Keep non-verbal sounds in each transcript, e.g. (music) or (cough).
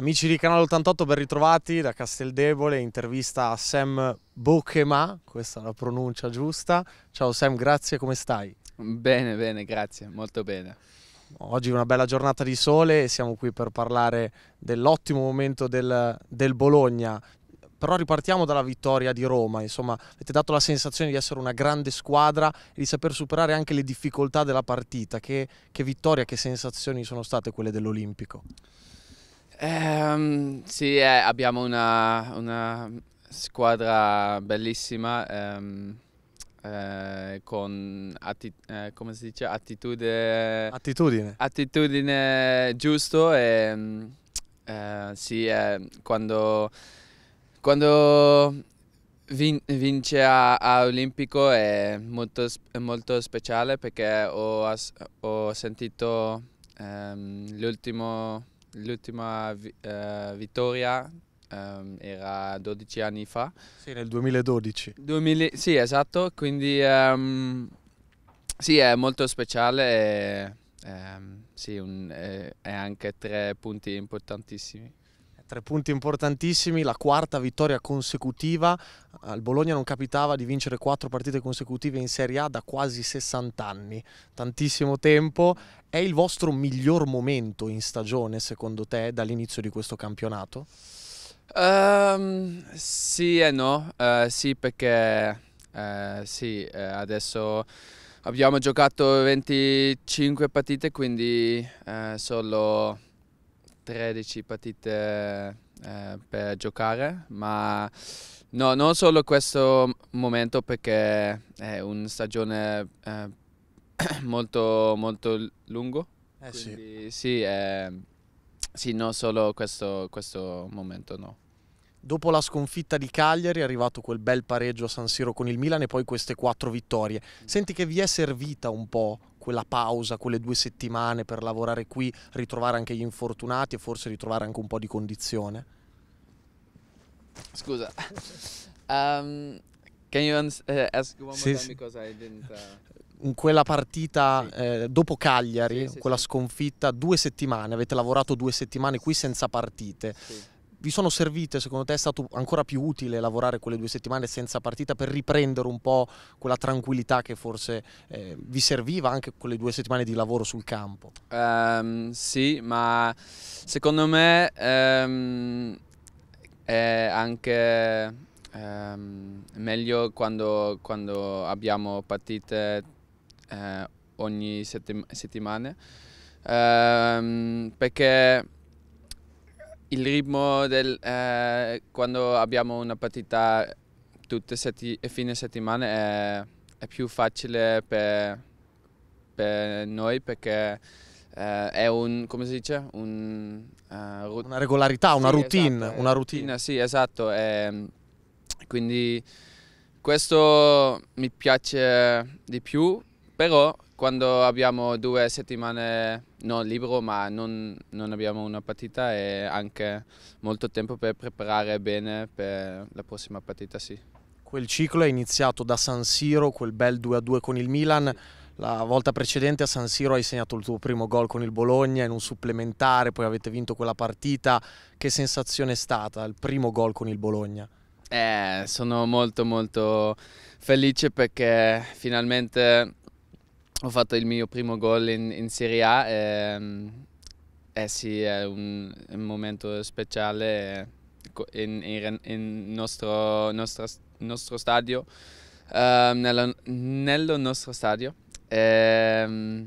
Amici di Canale 88, ben ritrovati da Casteldebole, intervista a Sam Bokema, questa è la pronuncia giusta. Ciao Sam, grazie, come stai? Bene, bene, grazie, molto bene. Oggi è una bella giornata di sole e siamo qui per parlare dell'ottimo momento del, del Bologna. Però ripartiamo dalla vittoria di Roma, insomma avete dato la sensazione di essere una grande squadra e di saper superare anche le difficoltà della partita. Che, che vittoria, che sensazioni sono state quelle dell'Olimpico? Um, sì, eh, abbiamo una, una, squadra bellissima um, eh, con atti, eh, come si dice? Attitude, attitudine. Attitudine giusto e mm, eh, sì, eh, quando, quando vin vince a, a, Olimpico è molto, molto speciale perché ho, ho sentito um, l'ultimo l'ultima vi, uh, vittoria um, era 12 anni fa. Sì, nel 2012. 2000, sì, esatto, quindi um, sì, è molto speciale e um, sì, un, è anche tre punti importantissimi. Tre punti importantissimi, la quarta vittoria consecutiva. Eh, al Bologna non capitava di vincere quattro partite consecutive in Serie A da quasi 60 anni, tantissimo tempo. È il vostro miglior momento in stagione, secondo te, dall'inizio di questo campionato? Um, sì e no, uh, sì perché uh, sì, uh, adesso abbiamo giocato 25 partite, quindi solo 13 partite eh, per giocare, ma no, non solo questo momento perché è una stagione eh, (coughs) molto, molto lungo. Eh Quindi, sì, sì, sì, non solo questo, questo momento, no. Dopo la sconfitta di Cagliari è arrivato quel bel pareggio a San Siro con il Milan e poi queste quattro vittorie. Mm. Senti che vi è servita un po' quella pausa, quelle due settimane per lavorare qui, ritrovare anche gli infortunati e forse ritrovare anche un po' di condizione? Scusa. Um, (laughs) can you uh, ask one more sì, time because I didn't uh in quella partita sì. eh, dopo Cagliari, sì, sì, quella sconfitta, due settimane, avete lavorato due settimane qui senza partite. Sì vi sono servite? Secondo te è stato ancora più utile lavorare quelle due settimane senza partita per riprendere un po' quella tranquillità che forse eh, vi serviva anche quelle due settimane di lavoro sul campo? Um, sì, ma secondo me um, è anche um, meglio quando, quando, abbiamo partite uh, ogni settim settimana perché il ritmo del, eh, quando abbiamo una partita tutte setti- fine settimana è, è più facile per, per noi perché eh, è un, come si dice? Un, uh, eh, rut- una regolarità, una routine. Esatto, una routine. Sì, esatto. E, ehm, quindi questo mi piace di più però quando abbiamo due settimane non libero ma non, non, abbiamo una partita e anche molto tempo per preparare bene per la prossima partita sì. Quel ciclo è iniziato da San Siro, quel bel 2-2 con il Milan, la volta precedente a San Siro hai segnato il tuo primo gol con il Bologna in un supplementare, poi avete vinto quella partita, che sensazione è stata il primo gol con il Bologna? Eh, sono molto molto felice perché finalmente ho fatto il mio primo gol in, in Serie A. E, ehm, eh sì, è un, un momento speciale eh, in, in nostro, nostro, nostro, stadio, eh, nello, nello, nostro stadio. Eh,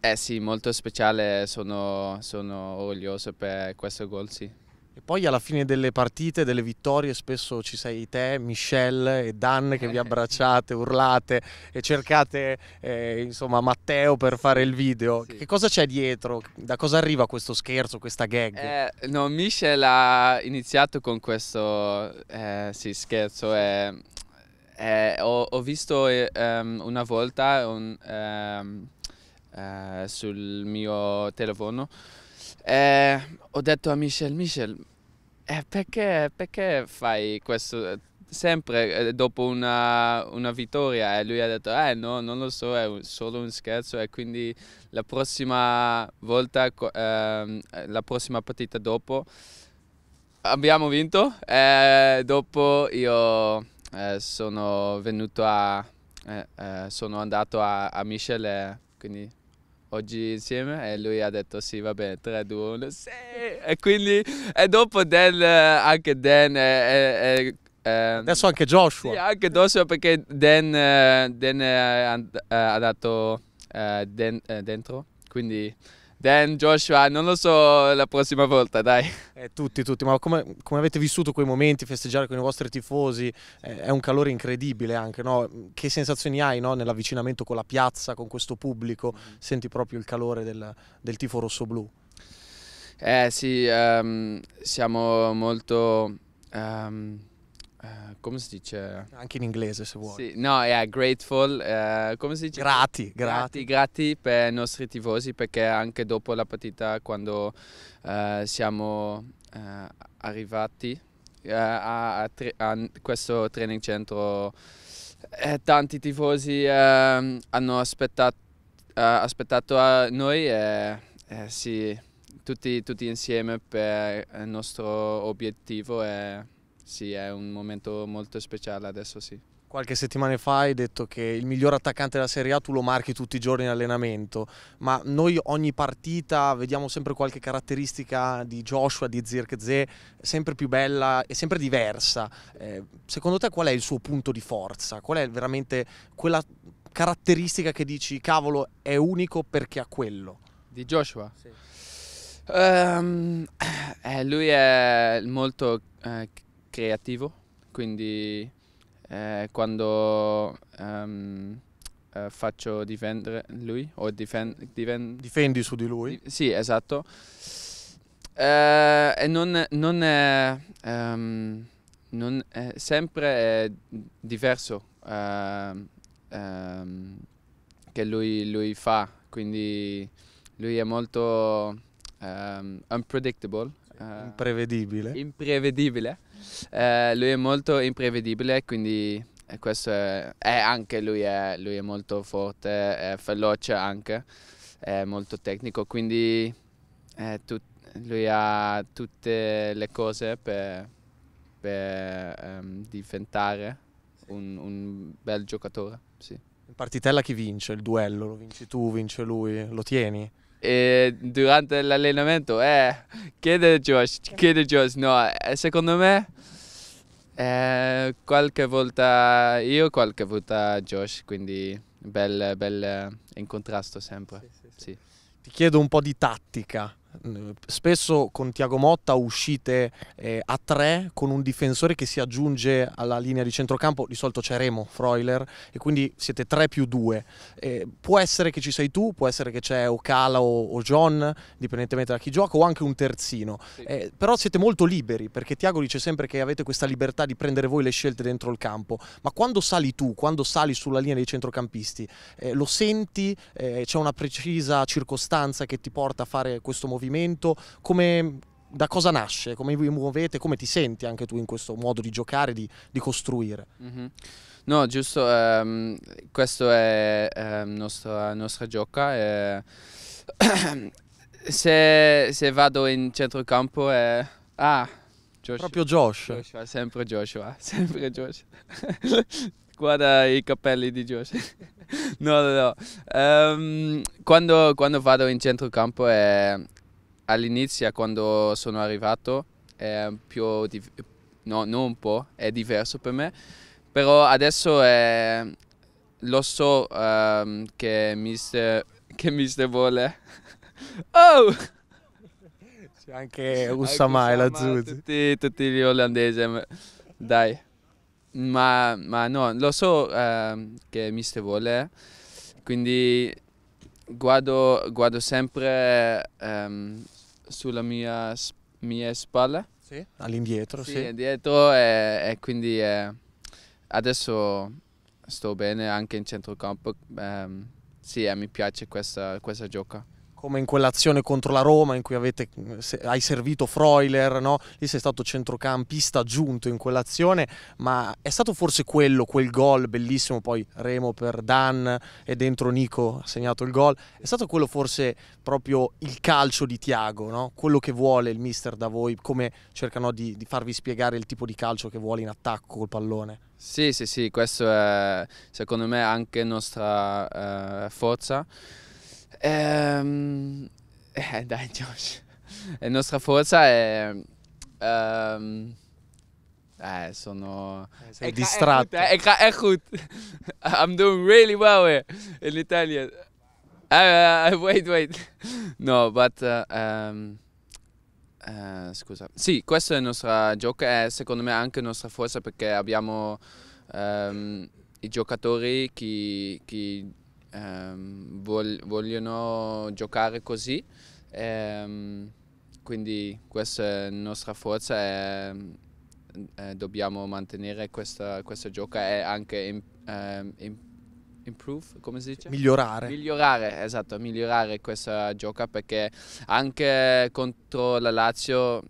eh sì, molto speciale, sono, sono orgoglioso per questo gol, sì. E poi alla fine delle partite, delle vittorie, spesso ci sei te, Michelle e Dan che vi eh. abbracciate, urlate e cercate eh, insomma Matteo per fare il video. Sì. Che cosa c'è dietro? Da cosa arriva questo scherzo, questa gag? Eh, no, Michelle ha iniziato con questo eh, sì, scherzo. Ho, ho, visto um, una volta un, um, uh, sul mio telefono eh, ho detto a Michel, Michel, eh, perché, perché, fai questo eh, sempre eh, dopo una, una vittoria? E eh, lui ha detto, eh no, non lo so, è solo un scherzo e quindi la prossima volta, ehm, eh, la prossima partita dopo abbiamo vinto e dopo io eh, sono venuto a... sono andato a, a Michel e quindi oggi insieme e lui ha detto sì va bene 3, 2, 1, sì e quindi e dopo Dan anche Dan è, è, ehm, adesso anche Joshua sì, anche Joshua perché Dan, Dan ha, eh, ha dato uh, eh, den, uh, eh, dentro quindi Dan, Joshua, non lo so la prossima volta, dai. Eh, tutti, tutti, ma come, come, avete vissuto quei momenti, festeggiare con i vostri tifosi, eh, è un calore incredibile anche, no? Che sensazioni hai no? nell'avvicinamento con la piazza, con questo pubblico? Mm. Senti proprio il calore del, del tifo rosso-blu? Eh sì, um, siamo molto... Um eh, come si dice? Anche in inglese se vuoi. Sì, no, è yeah, grateful. Uh, come si dice? Grati, grati, grati. per i nostri tifosi perché anche dopo la partita quando uh, siamo arrivati a, a, tre, a, questo training centro eh, tanti tifosi ehm, hanno aspettato, aspettato, a noi e sì, tutti, tutti, insieme per il nostro obiettivo. E, sì, è un momento molto speciale adesso sì. Qualche settimana fa hai detto che il miglior attaccante della Serie A tu lo marchi tutti i giorni in allenamento, ma noi ogni partita vediamo sempre qualche caratteristica di Joshua, di Zirkzee, sempre più bella e sempre diversa. Eh, secondo te qual è il suo punto di forza? Qual è veramente quella caratteristica che dici cavolo è unico perché ha quello? Di Joshua? Sì. Um, eh, lui è molto... Eh, creativo, quindi eh, quando um, eh, faccio difendere lui o difen- diven- difendi su di lui? Di- sì, esatto. Eh, e non, non, è, um, non è sempre diverso uh, um, che lui, lui, fa, quindi lui è molto unpredictable eh, imprevedibile. Imprevedibile. Eh, lui è molto imprevedibile, quindi eh, questo è, è anche lui è, lui è, molto forte, è veloce anche, è molto tecnico, quindi tut, lui ha tutte le cose per, per um, diventare un, un, bel giocatore. Sì. In partitella chi vince il duello? Lo vinci tu, vince lui, lo tieni? E durante l'allenamento, eh, chiede Josh, chiede Josh, no, eh, secondo me eh, qualche volta io, qualche volta Josh, quindi bel, bel eh, in contrasto sempre. Sì, sì, sì. Ti chiedo un po' di tattica spesso con Tiago Motta uscite eh, a tre con un difensore che si aggiunge alla linea di centrocampo, di solito c'è Remo, Freuler, e quindi siete tre più due. Eh, può essere che ci sei tu, può essere che c'è Ocala o, o John, dipendentemente da chi gioca, o anche un terzino, sì. eh, però siete molto liberi perché Tiago dice sempre che avete questa libertà di prendere voi le scelte dentro il campo, ma quando sali tu, quando sali sulla linea dei centrocampisti, eh, lo senti, eh, c'è una precisa circostanza che ti porta a fare questo movimento? movimento, come, da cosa nasce, come vi muovete, come ti senti anche tu in questo modo di giocare, di, di costruire. Mm-hmm. No, giusto, um, questo è la um, ehm, nostra, nostra gioca. E... (coughs) se, se, vado in centrocampo è... Ah, Joshua. Proprio Josh. Joshua, sempre Joshua, (laughs) sempre Josh. (laughs) Guarda i capelli di Josh. (laughs) no, no, no. Um, quando, quando vado in centrocampo è all'inizio quando sono arrivato è più, no, non un po', è diverso per me, però adesso è, lo so um, che, mister, che mister vuole. (laughs) oh! C'è anche Ussamai la Zuzi. Tutti, tutti gli olandesi, dai. Ma, ma no, lo so um, che mister vuole, quindi guardo, guardo sempre... Um, sulla mia, mia spalla. Sì, all'indietro. Sì, sì. dietro e, e quindi eh, adesso sto bene anche in centrocampo. Um, sì, eh, mi piace questa, questa gioca come in quell'azione contro la Roma in cui avete, mm, hai servito Freuler, no? lì sei stato centrocampista aggiunto in quell'azione, ma è stato forse quello, quel gol bellissimo, poi Remo per Dan e dentro Nico ha segnato il gol, è stato quello forse proprio il calcio di Tiago, no? quello che vuole il mister da voi, come cercano di, di farvi spiegare il tipo di calcio che vuole in attacco col pallone. Sì, sì, sì, questo è secondo me anche nostra eh, forza. Ehm, eh, dai, Josh. La nostra forza è... Ehm, eh, sono... Eh, sei distratto. È goed, è goed. (laughs) I'm doing really well here in Italian. Uh, eh, eh, eh, wait, wait. No, but... Uh, um, uh, scusa. Sì, questo è il nostro gioco e secondo me anche la nostra forza perché abbiamo um, i giocatori che ehm, vog vogliono giocare così, ehm, quindi questa è la nostra forza e eh, dobbiamo mantenere questa, questa gioca e anche in, ehm, in improve, come si dice? Migliorare. Migliorare, esatto, migliorare questa gioca perché anche contro la Lazio,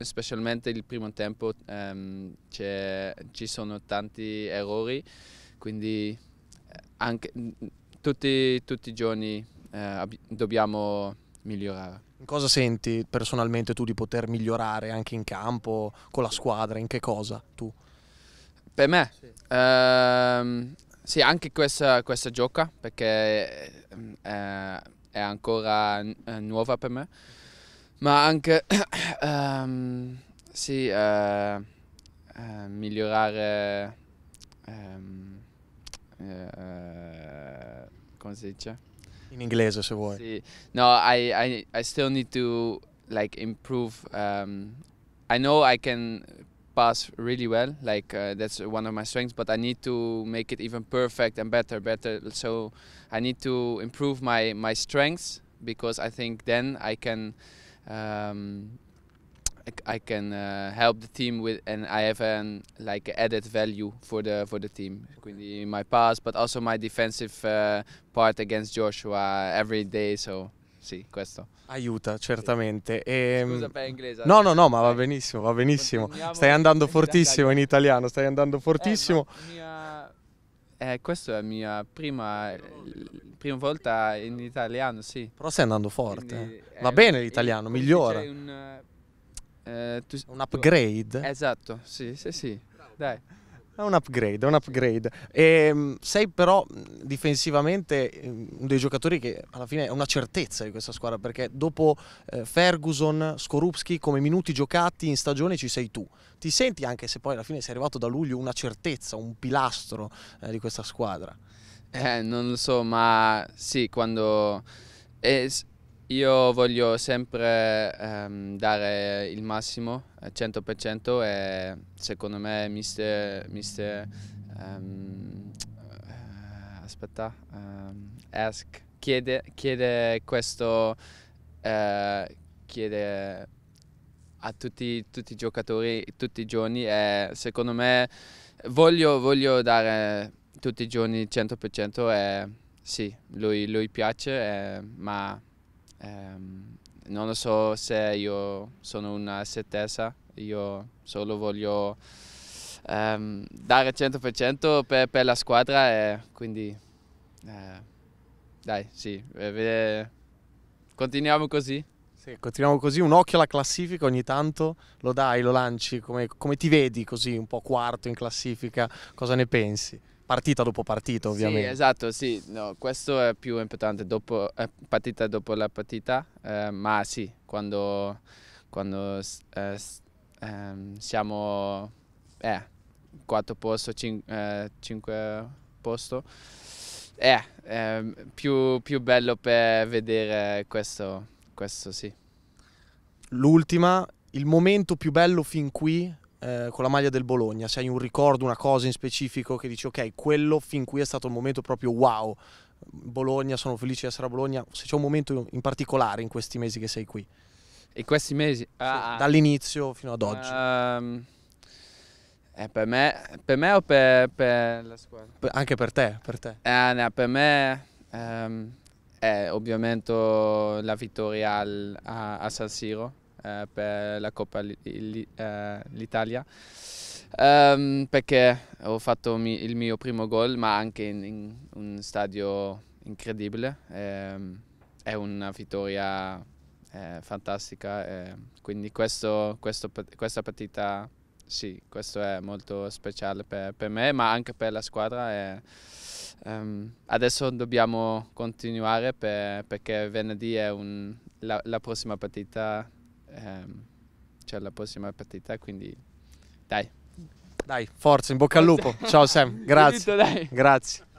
specialmente il primo tempo, ehm, ci sono tanti errori, quindi anche, tutti, tutti, i giorni eh, dobbiamo migliorare. Cosa senti personalmente tu di poter migliorare anche in campo, con la squadra, in che cosa tu? Per me? Sì, ehm, sì anche questa, questa, gioca perché eh, è ancora eh, nuova per me, ma anche (coughs) ehm, sì, eh, eh migliorare... Ehm, uh, come si dice? In English se vuoi. Sì. No, I, I, I still need to like improve. Um, I know I can pass really well, like uh, that's one of my strengths, but I need to make it even perfect and better, better. So I need to improve my, my strengths because I think then I can um, I, I can uh, help the team with and I have an like added value for the for the team. Quindi my pass, but also my defensive uh, part against Joshua every day. So sì, questo. Aiuta, certamente. E... Ehm, Scusa per inglese. No, no, eh. no, ma va benissimo, va benissimo. Stai andando fortissimo in italiano, stai andando fortissimo. Eh, mia... eh, questa è la mia prima, prima volta in italiano, sì. Però stai andando forte. Quindi, va bene l'italiano, migliora. Un, eh, tu, un upgrade? Esatto, sì, sì, sì. Dai. È un upgrade, è un upgrade. E, ehm, sei però difensivamente uno dei giocatori che alla fine è una certezza di questa squadra perché dopo eh, Ferguson, Skorupski come minuti giocati in stagione ci sei tu. Ti senti anche se poi alla fine sei arrivato da luglio una certezza, un pilastro eh, di questa squadra? Eh, non lo so, ma sì, quando... Eh, io voglio sempre ehm, dare il massimo, 100% eh, e secondo me mister, mister ehm, eh, aspetta, ehm, ask, chiede, chiede questo, eh, chiede a tutti, tutti, i giocatori tutti i giorni e secondo me voglio, voglio dare tutti i giorni 100% e sì, lui, lui piace, e, eh, ma ehm, non lo so se io sono una certezza, io solo voglio ehm, dare il 100% per, per, la squadra e quindi eh, dai, sì, eh, continuiamo così. Sì, continuiamo così, un occhio alla classifica ogni tanto, lo dai, lo lanci, come, come ti vedi così un po' quarto in classifica, cosa ne pensi? partita dopo partita ovviamente. Sì, esatto, sì, no, questo è più importante, dopo, eh, partita dopo la partita, eh, ma sì, quando, quando eh, ehm, siamo eh, 4 posto, 5, 5 eh, posto, eh, ehm, più, più, bello per vedere questo, questo sì. L'ultima, il momento più bello fin qui eh, con la maglia del Bologna, se hai un ricordo, una cosa in specifico che dici ok, quello fin qui è stato il momento proprio wow, Bologna, sono felice di essere a Bologna, se c'è un momento in particolare in questi mesi che sei qui. In questi mesi? Ah, ah, Dall'inizio fino ad oggi. Um, eh, per, me, per, me, o per, per la squadra? Per, anche per te, per te. Eh, no, per me um, è ovviamente la vittoria al, a, a San Siro eh, per la Coppa eh, l'Italia um, perché ho fatto mi, il mio primo gol ma anche in, in un stadio incredibile. Um, è una vittoria eh, fantastica, eh, quindi questo, questo, questa partita sì, questo è molto speciale per, per, me, ma anche per la squadra. E, um, adesso dobbiamo continuare per, perché venerdì è un, la, la, prossima partita ehm, c'è la prossima partita, quindi dai. Dai, forza, in bocca al lupo. Ciao Sam, (laughs) grazie. Dito, grazie.